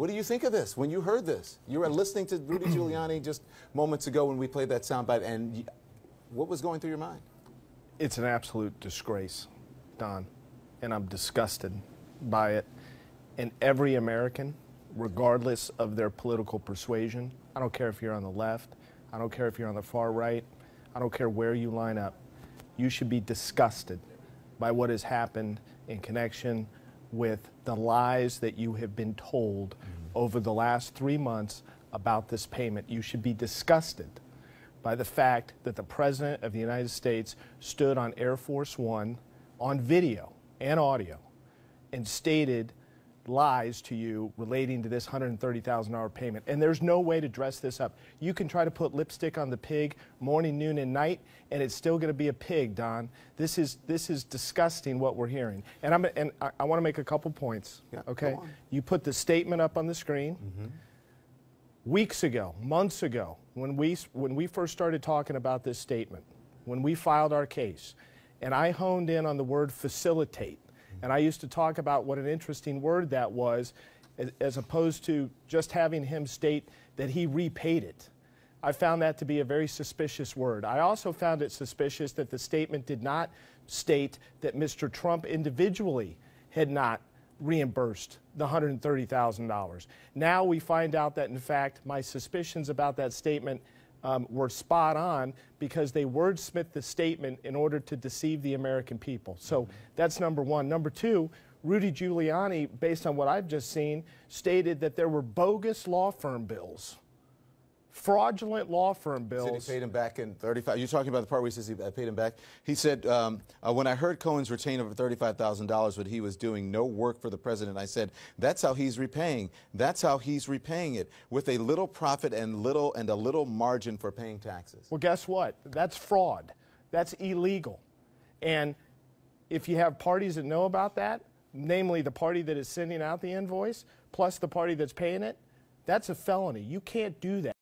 What do you think of this when you heard this? You were listening to Rudy Giuliani just moments ago when we played that soundbite, and what was going through your mind? It's an absolute disgrace, Don, and I'm disgusted by it. And every American, regardless of their political persuasion, I don't care if you're on the left, I don't care if you're on the far right, I don't care where you line up, you should be disgusted by what has happened in connection with the lies that you have been told mm-hmm. over the last three months about this payment. You should be disgusted by the fact that the President of the United States stood on Air Force One on video and audio and stated lies to you relating to this $130,000 payment. And there's no way to dress this up. You can try to put lipstick on the pig morning, noon, and night, and it's still going to be a pig, Don. This is, this is disgusting what we're hearing. And, I'm, and I, I want to make a couple points, yeah, okay? You put the statement up on the screen. Mm -hmm. Weeks ago, months ago, when we, when we first started talking about this statement, when we filed our case, and I honed in on the word facilitate and I used to talk about what an interesting word that was, as, opposed to just having him state that he repaid it. I found that to be a very suspicious word. I also found it suspicious that the statement did not state that Mr. Trump individually had not reimbursed the $130,000. Now we find out that, in fact, my suspicions about that statement um, were spot on because they wordsmithed the statement in order to deceive the American people. So mm-hmm. that's number one. Number two, Rudy Giuliani, based on what I've just seen, stated that there were bogus law firm bills fraudulent law firm bills. He, he paid him back in 35. You're talking about the part where he says he paid him back. He said, um, uh, when I heard Cohen's retain over $35,000, what he was doing, no work for the president, I said, that's how he's repaying. That's how he's repaying it with a little profit and little and a little margin for paying taxes. Well, guess what? That's fraud. That's illegal. And if you have parties that know about that, namely the party that is sending out the invoice plus the party that's paying it, that's a felony. You can't do that.